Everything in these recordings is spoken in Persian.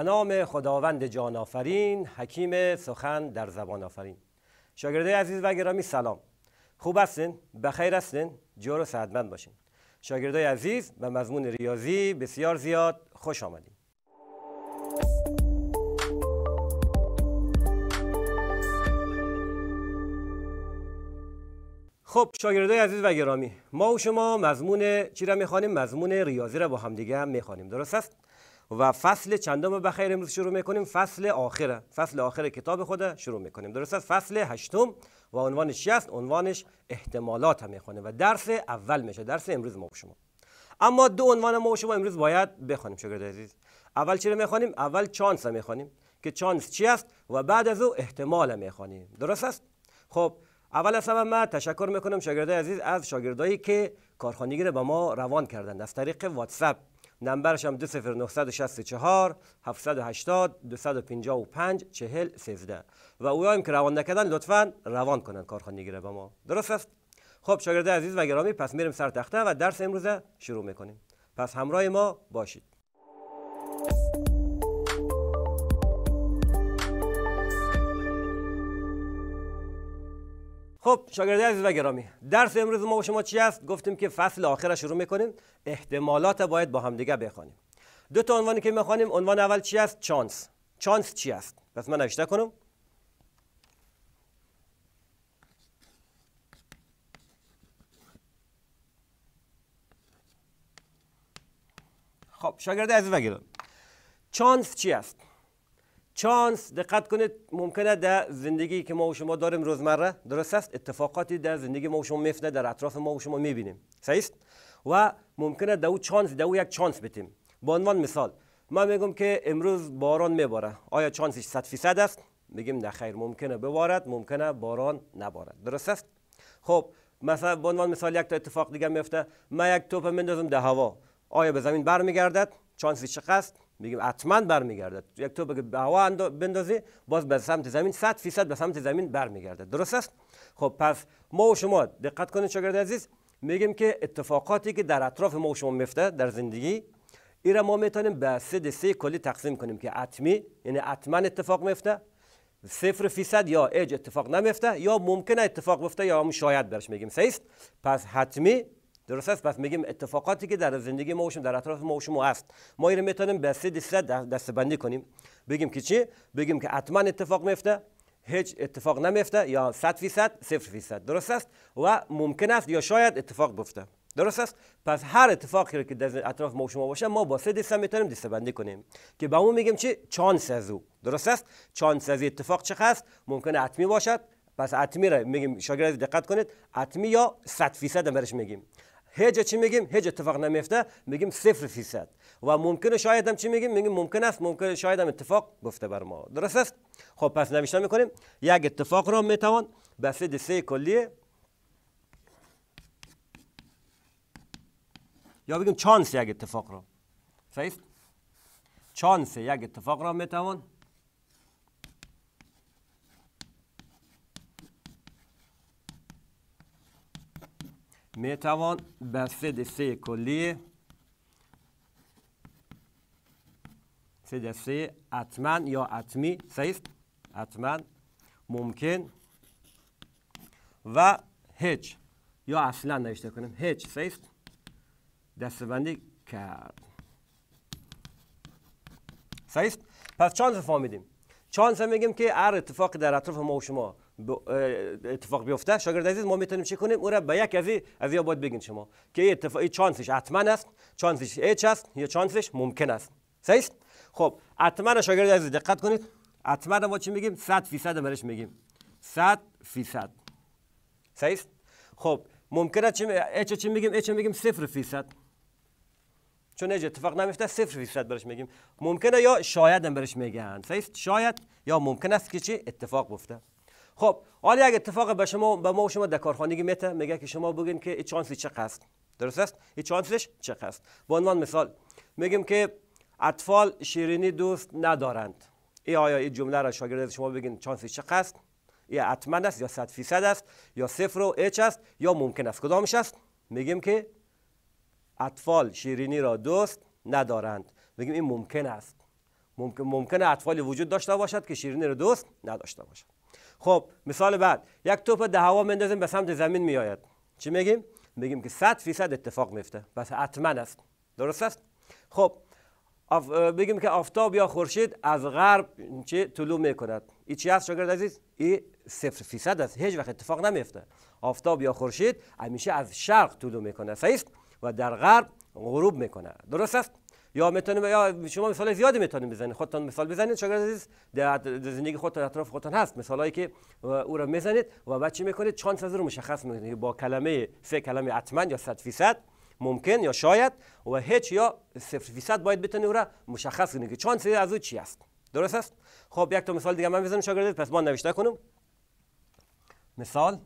به نام خداوند جان آفرین حکیم سخن در زبان آفرین شاگرده عزیز و گرامی سلام خوب هستین خیر هستین جور و سعدمند باشین شاگردای عزیز به مضمون ریاضی بسیار زیاد خوش آمدیم خب شاگردای عزیز و گرامی ما و شما مضمون چی را میخوانیم مضمون ریاضی را با همدیگه هم میخوانیم درست است و فصل چندم بخیر امروز شروع میکنیم فصل آخره فصل آخر کتاب خود شروع میکنیم درست است فصل هشتم و عنوانش چی است عنوانش احتمالات هم میخونه و درس اول میشه درس امروز ما شما اما دو عنوان ما شما امروز باید بخونیم شاگرد عزیز اول چی رو میخوانیم اول چانس رو میخوانیم که چانس چی است و بعد از او احتمال میخوانیم درست است خب اول از همه من تشکر میکنم شاگردای عزیز از شاگردایی که کارخانگی رو به ما روان کردند از طریق واتساپ نمبرش هم 0964 780 255 40 13 و اویایم که روان نکردن لطفا روان کنن کارخانه گیره به ما درست است خب شاگرده عزیز و گرامی پس میریم سر تخته و درس امروزه شروع میکنیم پس همراه ما باشید خب شاگردی عزیز و گرامی درس امروز ما با شما چی است گفتیم که فصل آخر شروع میکنیم احتمالات باید با همدیگه بخوانیم دو تا عنوانی که میخوانیم عنوان اول چی است چانس چانس چی است پس من نوشته کنم خب شاگرد عزیز و گرامی چانس چی است چانس دقت کنید ممکنه در زندگی که ما و شما داریم روزمره درست است اتفاقاتی در زندگی ما و شما میفته در اطراف ما و شما میبینیم صحیح و ممکنه دو چانس دو یک چانس بتیم به عنوان مثال ما میگم که امروز باران میباره آیا چانسش 100 فیصد است میگیم نه خیر ممکنه ببارد ممکنه باران نبارد درست است خب مثلا به عنوان مثال یک تا اتفاق دیگه میفته من یک توپ میندازم در هوا آیا به زمین برمیگردد چانسش چقدر است میگیم حتما برمیگرده یک تو به هوا بندازی باز به سمت زمین 100 فیصد به سمت زمین برمیگرده درست است خب پس ما و شما دقت کنید شاگرد عزیز میگیم که اتفاقاتی که در اطراف ما و شما میفته در زندگی این را ما میتونیم به سه دسته کلی تقسیم کنیم که اتمی یعنی حتما اتفاق میفته صفر فیصد یا اج اتفاق نمیفته یا ممکنه اتفاق بیفته یا هم شاید برش میگیم سیست پس حتمی درست است پس میگیم اتفاقاتی که در زندگی ما در اطراف ما و شما هست ما اینو میتونیم به سه دسته دستبندی کنیم بگیم که چی بگیم که حتما اتفاق میفته هیچ اتفاق نمیفته یا 100 فیصد 0 فیصد درست است و ممکن است یا شاید اتفاق بیفته درست است پس هر اتفاقی که در اطراف ما و شما باشه ما با سه دسته میتونیم دسته بندی کنیم که به اون میگیم چی چانس از او درست است چانس از اتفاق چه هست ممکن حتمی باشد پس حتمی را میگیم شاگرد دقت کنید حتمی یا 100 فیصد برش میگیم هیچ چی میگیم هیچ اتفاق نمیفته میگیم صفر فیصد و ممکنه شاید هم چی میگیم میگیم ممکن است ممکن شاید هم اتفاق گفته بر ما درست است خب پس نوشته میکنیم یک اتفاق را میتوان به صد سه کلیه یا بگیم چانس یک اتفاق را صحیح چانس یک اتفاق را میتوان می توان سد سه کلی سه اتمن یا اتمی سیست اتمن ممکن و هیچ یا اصلا نشته کنیم هیچ سیست دستبندی کرد سیست پس چانس فهمیدیم چانس میگیم که هر اتفاقی در اطراف ما و شما E, e, اتفاق بیفته شاگرد عزیز ما میتونیم چی کنیم او را به یک از از باید بگین شما که این اتفاق چانسش حتما است چانسش اچ است یا چانسش ممکن است صحیح خب حتما شاگرد عزیز دقت کنید حتما ما چی میگیم 100 فیصد برش میگیم 100 فیصد صحیح خب است چی اچ چی میگیم اچ میگیم 0 فیصد چون اگه اتفاق نمیفته 0 فیصد برش میگیم ممکنه یا شاید هم برش میگن صحیح شاید یا ممکن است که چی اتفاق بیفته خب حالا اگه اتفاق به شما به ما و شما در کارخانگی میته میگه که شما بگین که این چانسی چه است درست است این چانسش چه به عنوان مثال میگیم که اطفال شیرینی دوست ندارند ای آیا این جمله را شاگرد شما بگین چانسی چه است یا حتما است یا 100 فیصد است یا صفر و اچ است یا ممکن است کدامش است میگیم که اطفال شیرینی را دوست ندارند میگیم این ممکن است ممکن ممکن اطفالی وجود داشته باشد که شیرینی را دوست نداشته باشد خب مثال بعد یک توپ ده هوا مندازیم به سمت زمین میآید چی میگیم میگیم که 100 فیصد اتفاق میفته پس حتما است درست است خب بگیم که آفتاب یا خورشید از غرب چه طلوع میکند این چی است شاگرد عزیز این صفر فیصد است هیچ وقت اتفاق نمیفته آفتاب یا خورشید همیشه از شرق طلوع میکنه صحیح و در غرب غروب میکنه درست است یا میتونیم یا شما مثال زیادی میتونیم بزنید خودتان مثال بزنید شاگرد عزیز در زندگی خود اطراف خودتان هست هایی که او را میزنید و بعد چی میکنید چانس از رو مشخص میکنید یعنی با کلمه سه کلمه حتما یا 100 فیصد ممکن یا شاید و هیچ یا 0 باید بتونید او را مشخص کنید که چانس از او چی است درست است خب یک تا مثال دیگه من بزنم شاگرد پس ما نوشته کنم مثال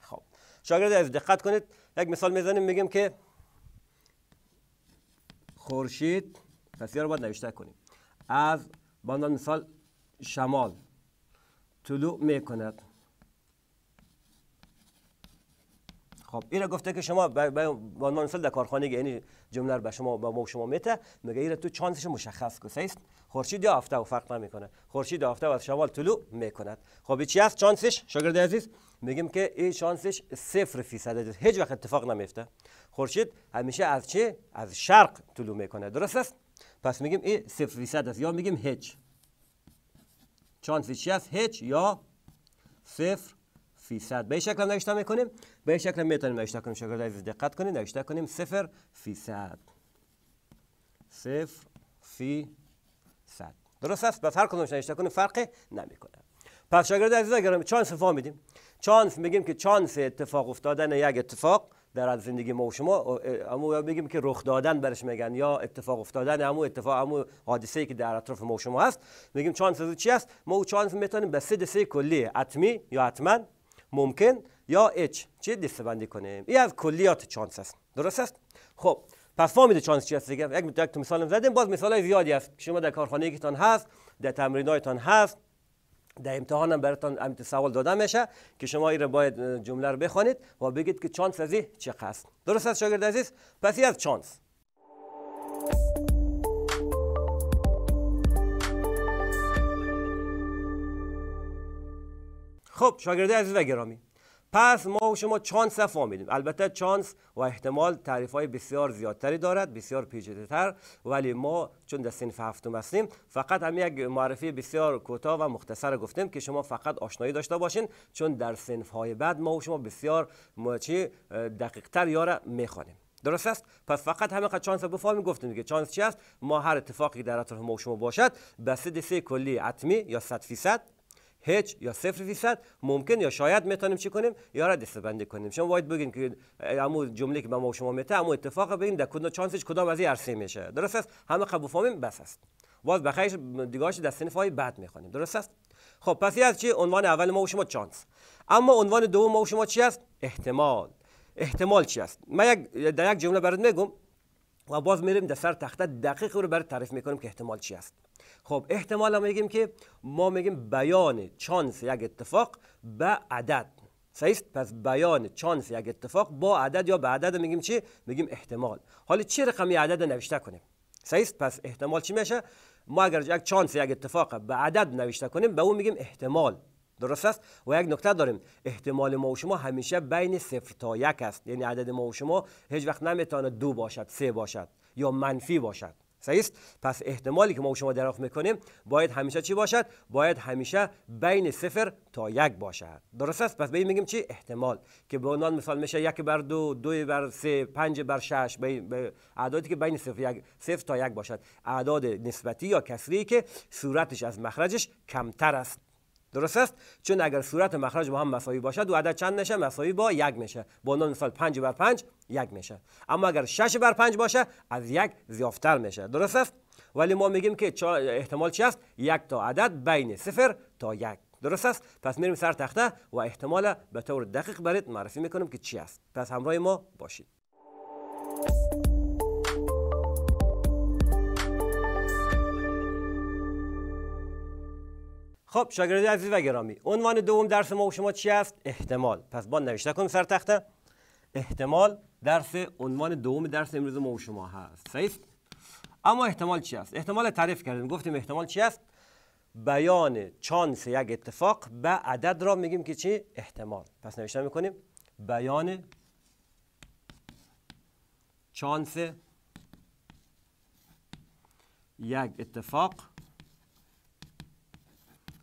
خب شاگرد از دقت کنید یک مثال میزنیم میگیم که خورشید پس رو باید نوشته کنیم از باندان مثال شمال طلوع می کند خب ایره گفته که شما عنوان مثال در کارخانه یعنی جمله رو به شما به شما میته میگه ایره تو چانسش مشخص است خورشید یا آفتاب فرق نمیکنه خورشید آفتاب از شمال طلوع میکند خب چی است چانسش شاگرد عزیز میگیم که این شانسش صفر است. هیچ وقت اتفاق نمیفته خورشید همیشه از چه از شرق طلوع میکنه درست است پس میگیم این صفر فیصد است یا میگیم هیچ شانسش چی است هیچ یا صفر فیصد به شکل نوشته میکنیم به شکل میتونیم نوشته کنیم شکل دقت کنید نوشته کنیم صفر فیصد صفر فیصد درست است پس هر کدومش نوشته کنیم فرقی نمیکنه پس شاگرد عزیز اگر چانس فا میدیم چانس میگیم که چانس اتفاق افتادن یک اتفاق در از زندگی ما و شما امو یا بگیم که رخ دادن برش میگن یا اتفاق افتادن اما اتفاق اما حادثه ای که در اطراف ما و شما هست میگیم چانس از چی است ما او چانس میتونیم به سه دسته کلی اتمی یا حتما ممکن یا اچ چه دسته بندی کنیم این از کلیات چانس است درست است خب پس فهمید چانس چی است دیگه یک مثال زدیم باز مثال زیادی هست شما در کارخانه تان هست در تمرینایتان هست در امتحان هم براتون امت سوال داده میشه که شما این باید جمله رو بخونید و بگید که چانس از چه هست درست است شاگرد عزیز پس از چانس خب شاگرده عزیز و گرامی پس ما و شما چانس فهمیدیم. البته چانس و احتمال تعریف های بسیار زیادتری دارد بسیار پیچیده تر ولی ما چون در سنف هفتم هستیم فقط هم یک معرفی بسیار کوتاه و مختصر گفتیم که شما فقط آشنایی داشته باشین چون در سنف های بعد ما و شما بسیار موچی دقیق تر یاره میخوانیم درست است پس فقط قد چانس بفهمیم گفتیم که چانس چی است ما هر اتفاقی در اطراف ما شما باشد به سه کلی اتمی یا 100 فیصد هیچ یا صفر فیصد ممکن یا شاید میتونیم چی کنیم یا را دسته بندی کنیم شما باید بگین که امو جمله که ما و شما میته امو اتفاق بگین در کدوم چانسش کدام از این عرصه میشه درست است همه بس است باز بخیش دیگاهش در سنف های بعد میخوانیم درست است خب پس از چی عنوان اول ما و شما چانس اما عنوان دوم ما و شما چی است احتمال احتمال چی است من یک در یک جمله برات میگم و باز میریم در سر تخته دقیق رو بر تعریف میکنیم که احتمال چی است خب احتمال هم میگیم که ما میگیم بیان چانس یک اتفاق به عدد صحیح پس بیان چانس یک اتفاق با عدد یا به عدد میگیم چی میگیم احتمال حالا چه رقمی عدد نوشته کنیم صحیح پس احتمال چی میشه ما اگر یک چانس یک اتفاق به عدد نوشته کنیم به اون میگیم احتمال درست است و یک نکته داریم احتمال ما و شما همیشه بین صفر تا یک است یعنی عدد ما و شما هیچ وقت نمیتونه دو باشد سه باشد یا منفی باشد صحیح است پس احتمالی که ما و شما دریافت میکنیم باید همیشه چی باشد باید همیشه بین صفر تا یک باشد درست است پس به این میگیم چی احتمال که به عنوان مثال میشه یک بر دو دو بر سه پنج بر شش به اعدادی که بین صفر, یک، صفر تا یک باشد اعداد نسبتی یا کسری که صورتش از مخرجش کمتر است درست است چون اگر صورت مخرج با هم مساوی باشد دو عدد چند میشه؟ مساوی با یک میشه با عنوان مثال 5 بر 5 یک میشه اما اگر 6 بر 5 باشه از یک زیافتر میشه درست است ولی ما میگیم که احتمال چی است یک تا عدد بین صفر تا یک درست است پس میریم سر تخته و احتمال به طور دقیق برید معرفی میکنم که چی است پس همراه ما باشید خب شاگرده عزیز و گرامی عنوان دوم درس ما و شما چی است احتمال پس با نوشته کن سر تخته احتمال درس عنوان دوم درس امروز ما و شما هست صحیح اما احتمال چی است احتمال تعریف کردیم گفتیم احتمال چی است بیان چانس یک اتفاق به عدد را میگیم که چی احتمال پس نوشته میکنیم بیان چانس یک اتفاق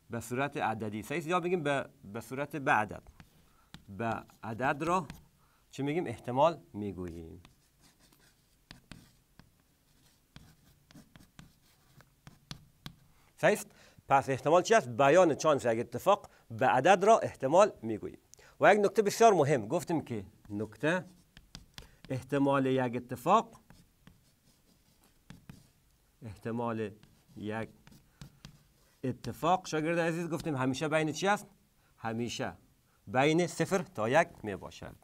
به صورت عددی صحیح یا بگیم به, به صورت به عدد به عدد را چی میگیم احتمال میگوییم صحیح پس احتمال چی است بیان چانس یک اتفاق به عدد را احتمال میگوییم و یک نکته بسیار مهم گفتیم که نکته احتمال یک اتفاق احتمال یک اتفاق شاگرد عزیز گفتیم همیشه بین چی است؟ همیشه بین صفر تا یک می باشد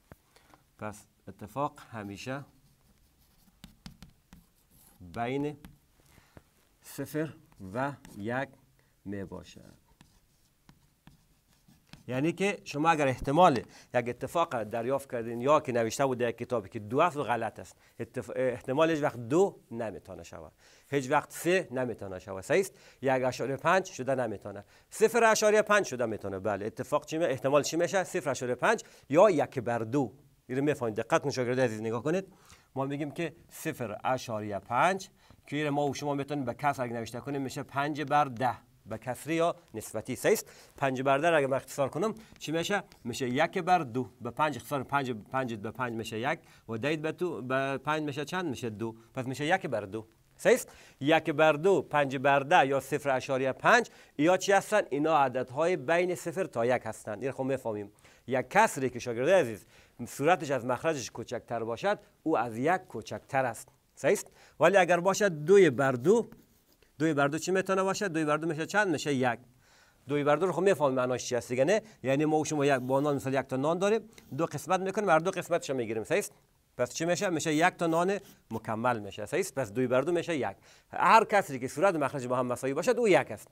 پس اتفاق همیشه بین صفر و یک می باشد یعنی که شما اگر احتمال یک اتفاق دریافت کردین یا که نوشته بوده یک کتابی که دو افت غلط است احتمال هیچ وقت دو نمیتونه شود هیچ وقت سه نمیتونه شود سه است یک اشاره پنج شده نمیتونه صفر اشاره پنج شده میتونه بله اتفاق چی احتمال چی میشه صفر اشاره پنج یا یک بر دو این میفهمید دقت کن شاگرد عزیز نگاه کنید ما میگیم که صفر اشاره پنج که ما و شما میتونیم به اگر نوشته کنیم میشه پنج بر ده به کسری یا نسبتی سه است پنج بر اگر من اختصار کنم چی میشه میشه یک بر دو به پنج اختصار پنج پنج به پنج میشه یک و دید به تو به پنج میشه چند میشه دو پس میشه یک بر دو سه یک بر دو پنج برده یا صفر اشاریه پنج یا چی هستن اینا های بین صفر تا یک هستند این خب میفهمیم یک کسری که شاگرد عزیز صورتش از مخرجش کوچکتر باشد او از یک کوچکتر است سه است ولی اگر باشد دوی بر دو دوی بر دو چی میتونه باشه دوی بر دو میشه چند میشه یک دوی بر دو رو خب میفهم معناش چی هست دیگه نه یعنی ما و شما یک با نان یک تا نان داریم دو قسمت میکنیم هر دو قسمتش میگیریم صحیح پس چی میشه میشه یک تا نان مکمل میشه صحیح پس دوی بر دو میشه یک هر کسی که صورت مخرج با هم مساوی باشد او یک است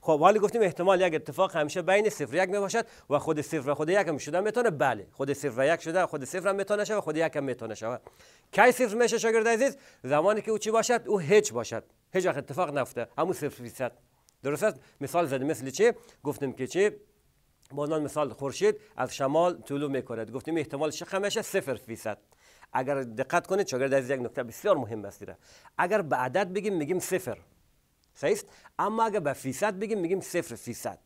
خب ولی گفتیم احتمال یک اتفاق همیشه بین صفر و یک میباشد و خود صفر و خود یک هم شدن میتونه بله خود صفر و یک شده خود صفر هم میتونه شود خود یک هم میتونه شود کی صفر میشه شاگرد عزیز زمانی که او چی باشد او هیچ باشد هیچ وقت اتفاق نفته همو صفر فیصد درست است مثال زدیم مثل چی گفتیم که چی با مثال خورشید از شمال طلوع میکند گفتیم احتمال شق همیشه صفر فیصد اگر دقت کنید شاگرد از یک نکته بسیار مهم است اگر به عدد بگیم میگیم صفر صحیح اما اگه به فیصد بگیم میگیم صفر فیصد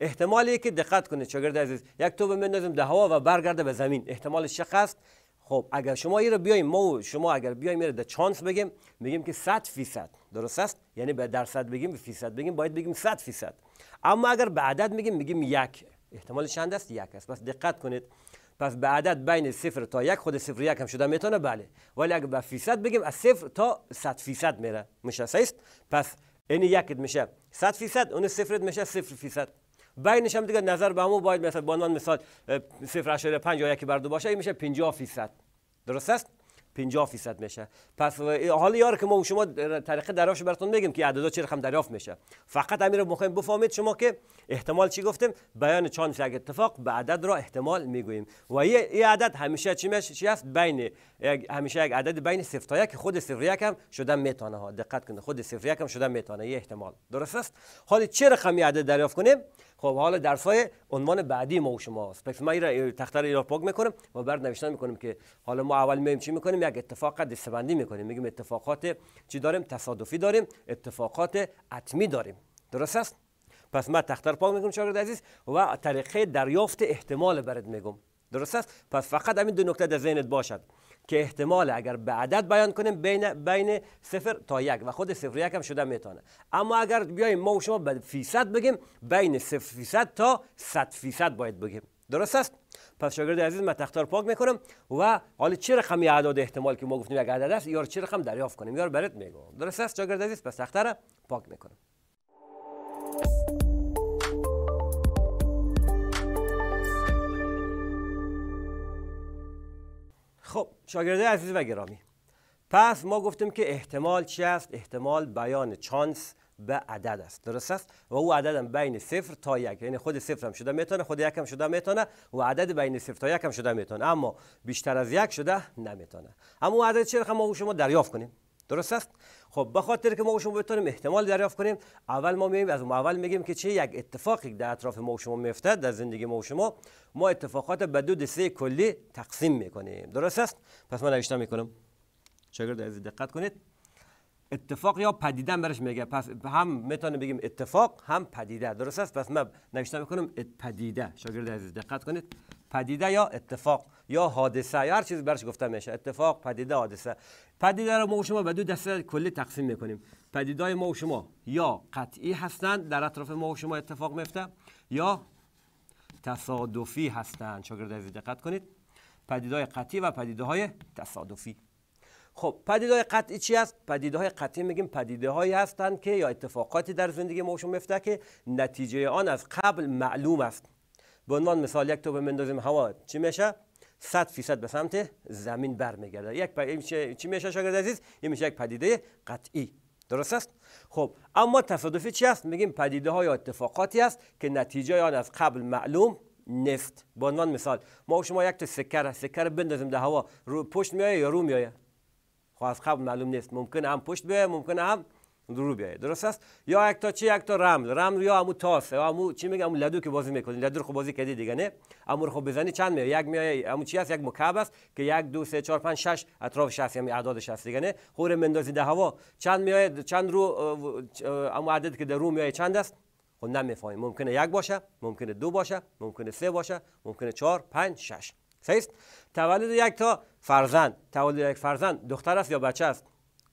احتمالی که دقت کنید شاگرد عزیز یک توبه بندازیم ده هوا و برگرده به زمین احتمال چقدر است خب اگر شما این رو بیایم ما و شما اگر بیایم این رو چانس بگیم میگیم که 100 فیصد درست است یعنی به درصد بگیم به فیصد بگیم باید بگیم 100 فیصد اما اگر به عدد میگیم میگیم یک احتمال چند است یک است پس دقت کنید پس به عدد بین صفر تا یک خود صفر یک هم شده میتونه بله ولی اگر به فیصد بگیم از صفر تا 100 فیصد میره مشخص است پس یعنی یکت میشه 100 فیصد اون صفرت میشه 0 فیصد بینش هم دیگه نظر به همون باید مثلا به عنوان مثال 0.5 یا 1 بر دو باشه این میشه 50 فیصد درست است 50 فیصد میشه پس حال یار که ما شما طریقه دراش براتون میگیم که اعداد چه رقم دریافت میشه فقط امیر مخیم بفهمید شما که احتمال چی گفتیم بیان چون اگه اتفاق به عدد را احتمال میگوییم و این ای عدد همیشه چی میشه چی است بین همیشه یک عدد بین 0 تا 1 خود 0 و 1 هم شده میتونه ها دقت کنید خود 0 و 1 هم شده میتونه این احتمال درست است حال چه رقمی عدد دریافت کنیم خب حالا درس های عنوان بعدی ما و شماست پس من این تخته را پاک میکنم و بعد نوشتن میکنم که حالا ما اول میایم چی میکنیم یک اتفاق دستبندی میکنیم میگیم اتفاقات چی داریم تصادفی داریم اتفاقات اتمی داریم درست است پس من تختر پاک میکنم شاگرد عزیز و طریقه دریافت احتمال برد میگم درست است پس فقط همین دو نکته در ذهنت باشد که احتمال اگر به عدد بیان کنیم بین بین صفر تا یک و خود صفر یک هم شده میتونه اما اگر بیایم ما و شما به فیصد بگیم بین صفر فیصد تا صد فیصد باید بگیم درست است پس شاگرد عزیز من تختار پاک میکنم و حالا چه رقم اعداد احتمال که ما گفتیم یک عدد است یا چه رقم دریافت کنیم یا برات میگم درست است شاگرد عزیز پس تختار پاک میکنم خب شاگرده عزیز و گرامی پس ما گفتیم که احتمال چی است احتمال بیان چانس به عدد است درست است و او عددم بین صفر تا یک یعنی خود صفر هم شده میتونه خود یک هم شده میتونه و عدد بین صفر تا یک هم شده میتونه اما بیشتر از یک شده نمیتونه اما عدد چه رقم ما شما دریافت کنیم درست است خب به خاطر که ما و شما بتونیم احتمال دریافت کنیم اول ما میایم از اول میگیم که چه یک اتفاقی در اطراف ما و شما میفته در زندگی ما شما ما اتفاقات به دو دسته کلی تقسیم میکنیم درست است پس من نوشته میکنم شاگرد از دقت کنید اتفاق یا پدیده برش میگه پس هم میتونیم بگیم اتفاق هم پدیده درست است پس من نوشته میکنم پدیده شاگرد عزیز دقت کنید پدیده یا اتفاق یا حادثه یا هر چیزی برش گفته میشه اتفاق پدیده حادثه پدیده رو ما و شما به دو دسته کلی تقسیم میکنیم پدیده ما و شما یا قطعی هستند در اطراف ما و شما اتفاق میفته یا تصادفی هستند شاگرد عزیز دقت کنید های قطعی و پدیده های تصادفی خب پدیده های قطعی چی است پدیده های قطعی میگیم پدیده هایی هستند که یا اتفاقاتی در زندگی ما شما میفته که نتیجه آن از قبل معلوم است به عنوان مثال یک توپ بندازیم هوا چی میشه 100 فیصد به سمت زمین برمیگرده یک پ... چی میشه شاگرد عزیز این میشه یک پدیده قطعی درست است خب اما تصادفی چی است میگیم پدیده های اتفاقاتی است که نتیجه آن از قبل معلوم نیست به عنوان مثال ما شما یک تو سکر سکر بندازیم در هوا رو پشت میایه یا رو میایه خب از قبل معلوم نیست ممکن هم پشت بیایه ممکن هم رو بیاید درست است یا یک تا چی یک تا رمل رمل یا امو تاس یا امو چی میگم امو لدو که بازی میکنید لدو رو خوب بازی کردی دیگه نه امو رو خب بزنی چند میاد یک میای امو چی است یک مکعب است که یک دو سه چهار پنج شش اطراف شش یعنی اعدادش است دیگه نه خور مندازی ده هوا چند میای چند رو امو عدد که در رو میای چند است خب نمیفهمیم ممکنه یک باشه ممکنه دو باشه ممکنه سه باشه ممکنه چهار پنج شش صحیح تولد یک تا فرزند تولد یک فرزند دختر است یا بچه است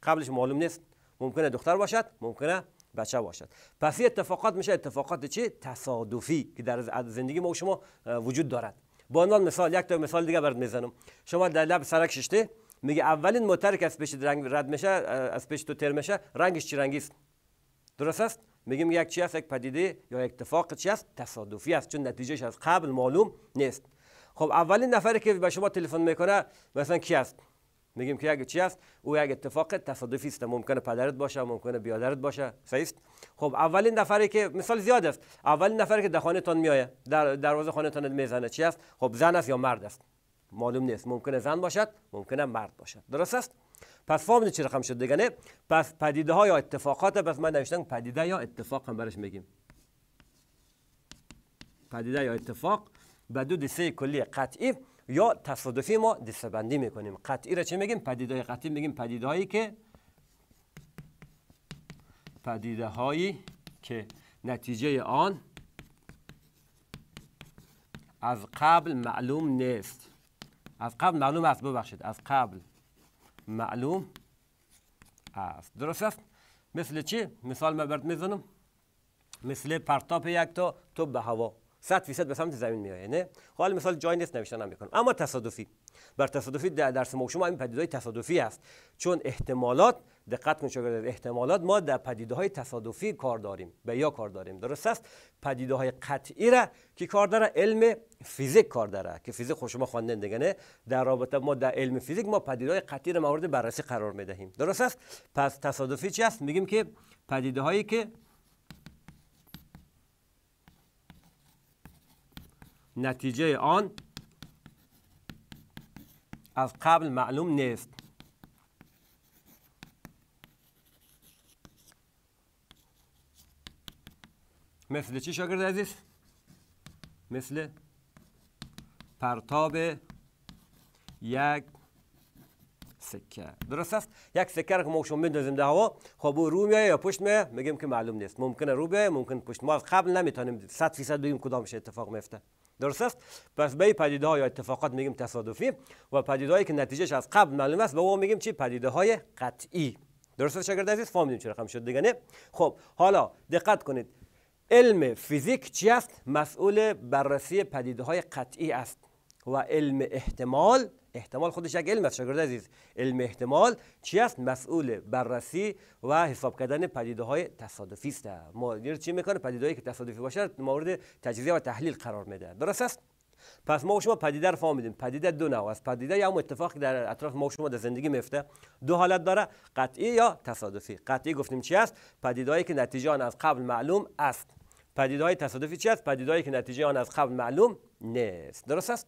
قبلش معلوم نیست ممکنه دختر باشد ممکنه بچه باشد پس این اتفاقات میشه اتفاقات چه؟ تصادفی که در زندگی ما و شما وجود دارد با عنوان مثال یک تا مثال دیگه برات میزنم شما در لب سرک ششته میگه اولین موتر که از پیش رنگ رد میشه از پیش تو تر میشه رنگش چی رنگی است درست است میگیم یک چی است یک پدیده یا یک اتفاق چی است تصادفی است چون نتیجهش از قبل معلوم نیست خب اولین نفری که به شما تلفن میکنه مثلا کی است میگیم که یک چی است او یک اتفاق تصادفی است ممکنه پدرت باشه ممکنه بیادرت باشه صحیح خب اولین نفری که مثال زیاد است اولین نفری که در خانه تان میآید در دروازه خانه تان میزنه چی است خب زن است یا مرد است معلوم نیست ممکنه زن باشد ممکنه مرد باشد درست است پس فهمید چه رقم شد دیگه نه پس پدیده ها یا اتفاقات پس من نوشتم پدیده یا اتفاق هم برش میگیم پدیده یا اتفاق به دو دسته کلی قطعی یا تصادفی ما دسته بندی میکنیم قطعی را چه میگیم پدیده قطعی میگیم پدیده هایی که پدیده هایی که نتیجه آن از قبل معلوم نیست از قبل معلوم است ببخشید از قبل معلوم است درست است مثل چی مثال ما برد میزنم مثل پرتاب یک تا تو به هوا 100 درصد به سمت زمین میآید نه خب حال مثال جای نیست نوشتن هم اما تصادفی بر تصادفی در درس ما شما این پدیدهای تصادفی است چون احتمالات دقت کنید احتمالات ما در پدیده های تصادفی کار داریم به یا کار داریم درست است پدیده های قطعی را که کار داره علم فیزیک کار داره که فیزیک خود خب شما خواندن دیگه در رابطه ما در علم فیزیک ما پدیده های قطعی را مورد بررسی قرار می دهیم درست است پس تصادفی چی است میگیم که پدیده هایی که نتیجه آن از قبل معلوم نیست مثل چی شاگرد عزیز؟ مثل پرتاب یک سکه درست است یک سکه رو که ما شما میدازیم در هوا خب او رو میایه یا پشت میایه میگیم که معلوم نیست ممکنه رو بیایه ممکن پشت ما از قبل نمیتونیم صد فیصد بگیم کدامش اتفاق میفته درست است پس به پدیده یا اتفاقات میگیم تصادفی و پدیده که نتیجهش از قبل معلوم است به اون میگیم چی پدیده های قطعی درست است شاگرد عزیز فهمیدیم چه رقم شد دیگه نه خب حالا دقت کنید علم فیزیک چی است مسئول بررسی پدیده های قطعی است و علم احتمال احتمال خودش یک علم است شاگرد عزیز علم احتمال چی است مسئول بررسی و حساب کردن پدیده های تصادفی است ما چی میکنه پدیده که تصادفی باشه مورد تجزیه و تحلیل قرار میده درست است پس ما و شما پدیده رو فهمیدیم. پدیده دو نوع است پدیده یا اتفاقی در اطراف ما و شما در زندگی میفته دو حالت داره قطعی یا تصادفی قطعی گفتیم چی است پدیدهایی که نتیجه آن از قبل معلوم است پدیده های تصادفی چی است پدیدهایی که نتیجه آن از قبل معلوم نیست درست است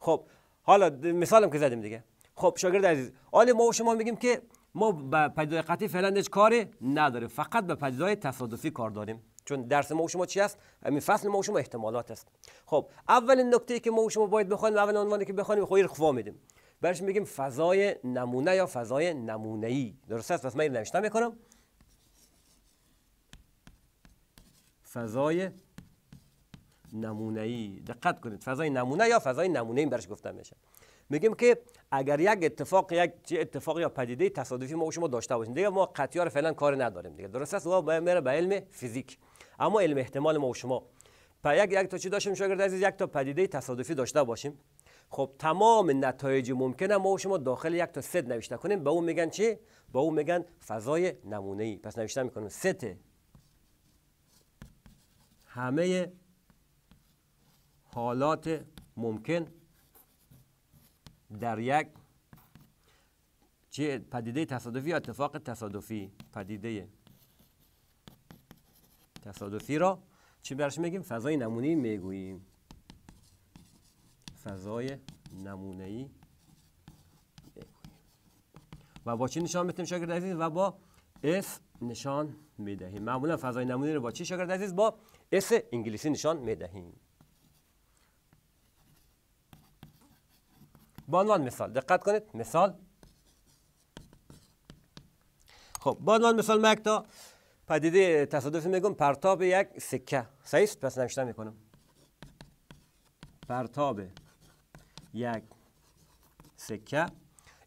خب حالا مثالم که زدیم دیگه خب شاگرد عزیز حالا ما و شما میگیم که ما به پدیده قطعی فعلا هیچ کاری نداریم فقط به پدیده تصادفی کار داریم چون درس ما و شما چی است همین فصل ما و شما احتمالات است خب اولین نکته ای که ما و شما باید بخوایم اول عنوانی که بخوایم خویر خب، خوا میدیم برش میگیم فضای نمونه یا فضای نمونه ای درست است پس من نوشتم میکنم فضای نمونه ای دقت کنید فضای نمونه یا فضای نمونه این برش گفته میشه میگیم که اگر یک اتفاق یک اتفاق یا پدیده تصادفی ما و شما داشته باشیم دیگه ما قطیار فعلا کار نداریم دیگه درست است ما میره به علم فیزیک اما علم احتمال ما و شما پا یک یک تا چی داشتیم شاگرد عزیز یک تا پدیده تصادفی داشته باشیم خب تمام نتایج ممکنه ما و شما داخل یک تا ست نوشته کنیم به اون میگن چی به اون میگن فضای نمونه ای پس نوشته میکنیم ست همه حالات ممکن در یک چه پدیده تصادفی یا اتفاق تصادفی پدیده تصادفی را چی برش میگیم فضای نمونهی میگوییم فضای نمونه ای و با چی نشان میتیم شاگرد عزیز و با اس نشان میدهیم معمولا فضای نمونهی رو با چی شاگرد عزیز با اس انگلیسی نشان میدهیم به مثال دقت کنید مثال خب به عنوان مثال مکتا. پدیده تصادفی میگم پرتاب یک سکه صحیح است پس می میکنم پرتاب یک سکه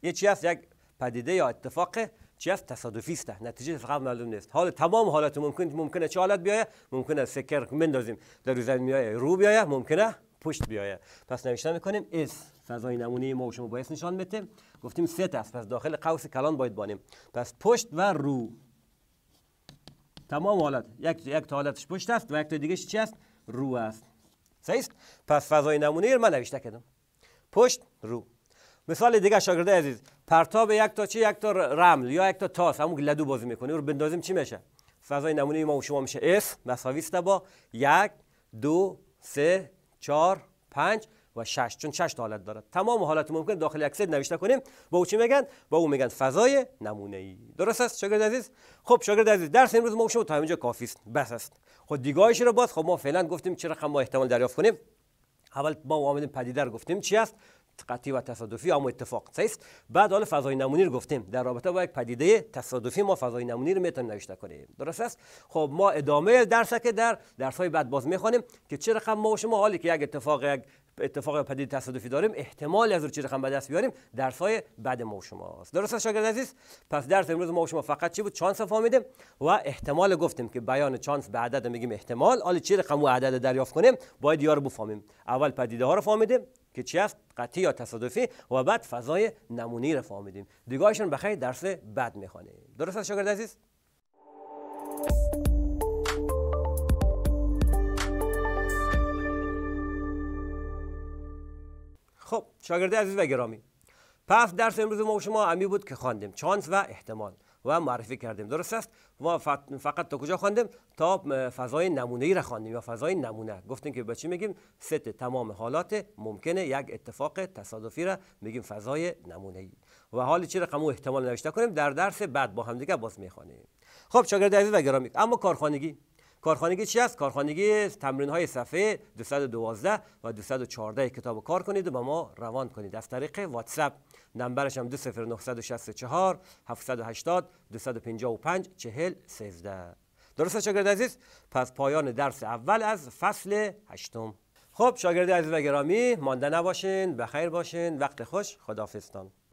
یه چی است یک پدیده یا اتفاق چی هست تصادفی است نتیجه فقط معلوم نیست حال تمام حالات ممکن ممکنه چه حالت بیایه ممکنه رو مندازیم در زمین میای رو بیاید. ممکنه پشت بیایه پس نوشتن میکنیم اس فضای نمونه ما و شما باعث نشان بده گفتیم ست است پس داخل قوس کلان باید بانیم پس پشت و رو تمام حالت یک یک تا حالتش پشت است و یک تا دیگه چی است رو است صحیح پس فضای نمونه من نوشته کردم پشت رو مثال دیگه شاگرده عزیز پرتاب یک تا چی یک تا رمل یا یک تا تاس همون لدو بازی میکنه رو بندازیم چی میشه فضای نمونه ما شما میشه اس مساوی است با یک دو سه چهار پنج و شش چون شش حالت دارد تمام حالت ممکن داخل یک سید نوشته کنیم با او چی میگن با او میگن فضای نمونه ای درست است شاگرد عزیز خب شاگرد عزیز درس امروز ما شما تا اینجا کافی است بس است خود خب، دیگاهش رو باز خب ما فعلا گفتیم چرا رقم خب ما احتمال دریافت کنیم اول ما عامل پدیده گفتیم چی است قطعی و تصادفی اما اتفاق است بعد حالا فضای نمونی رو گفتیم در رابطه با یک پدیده تصادفی ما فضای نمونی رو میتونیم نوشته کنیم درست است خب ما ادامه درس که در درس های بعد باز میخوانیم که چه رقم ما و شما حالی که یک اتفاق یک اتفاق پدیده تصادفی داریم احتمال از رو چه رقم به دست بیاریم درس های بعد ما و است. درست است شاگرد عزیز پس درس امروز ما و شما فقط چی بود چانس فهمیدیم و احتمال گفتیم که بیان چانس به عدد میگیم احتمال حالا چه رقم و عدد دریافت کنیم باید یارو بفهمیم اول پدیده ها رو فهمیدیم که چی است قطعی یا تصادفی و بعد فضای نمونی رو فهمیدیم دیگاهشون بخیر درس بعد میخوانیم درست است شاگرد عزیز خب شاگرد عزیز و گرامی پس درس امروز ما و شما امی بود که خواندیم چانس و احتمال و معرفی کردیم درست است و فقط تا کجا خواندیم تا فضای نمونه ای را خواندیم یا فضای نمونه گفتیم که به چی میگیم ست تمام حالات ممکنه یک اتفاق تصادفی را میگیم فضای نمونه ای و حال چه رقم احتمال نوشته کنیم در درس بعد با همدیگه باز میخوانیم خب شاگرد عزیز و گرامی اما کارخانگی کارخانگی چی است کارخانگی تمرین های صفحه 212 و 214 کتاب کار کنید و با ما روان کنید از طریق واتساپ نمبرش هم 20964 780 255 40 13 درسته شاگرد عزیز پس پایان درس اول از فصل هشتم خب شاگرد عزیز و گرامی مانده نباشین بخیر باشین وقت خوش خدافستان.